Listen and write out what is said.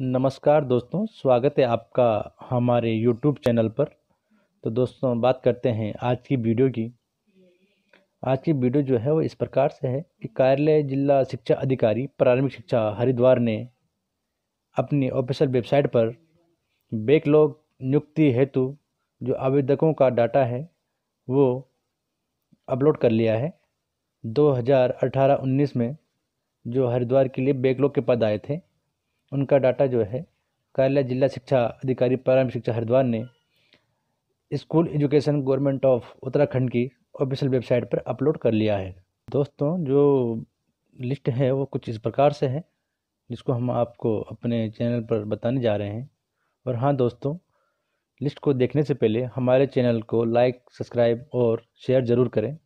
नमस्कार दोस्तों स्वागत है आपका हमारे यूट्यूब चैनल पर तो दोस्तों बात करते हैं आज की वीडियो की आज की वीडियो जो है वो इस प्रकार से है कि कार्यालय जिला शिक्षा अधिकारी प्रारंभिक शिक्षा हरिद्वार ने अपनी ऑफिशियल वेबसाइट पर बैकलॉग नियुक्ति हेतु जो आवेदकों का डाटा है वो अपलोड कर लिया है 2018-19 में जो हरिद्वार के लिए बैकलॉग के पद आए थे उनका डाटा जो है कार्यालय जिला शिक्षा अधिकारी प्रारंभिक शिक्षा हरिद्वार ने school education government of Uttarakhand की ऑफिशियल वेबसाइट पर अपलोड कर लिया है दोस्तों जो लिस्ट है वो कुछ इस प्रकार से है जिसको हम आपको अपने चैनल पर बताने जा रहे हैं और हाँ दोस्तों लिस्ट को देखने से पहले हमारे चैनल को लाइक सब्सक्राइब और शेयर ज़रूर करें